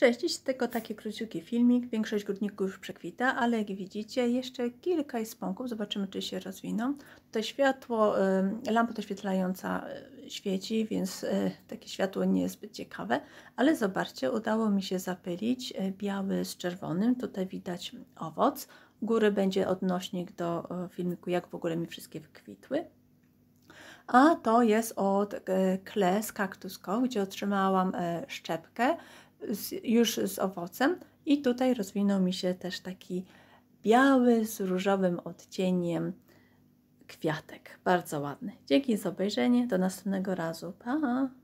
Cześć, dziś tylko taki króciutki filmik. Większość grudników już przekwita, ale jak widzicie jeszcze kilka jest pąków. Zobaczymy, czy się rozwiną. To światło, y, lampa doświetlająca y, świeci, więc y, takie światło nie jest zbyt ciekawe. Ale zobaczcie, udało mi się zapylić biały z czerwonym. Tutaj widać owoc. U góry będzie odnośnik do filmiku, jak w ogóle mi wszystkie wykwitły a to jest od Kles Cactus Co, gdzie otrzymałam szczepkę z, już z owocem i tutaj rozwinął mi się też taki biały z różowym odcieniem kwiatek. Bardzo ładny. Dzięki za obejrzenie. Do następnego razu. Pa!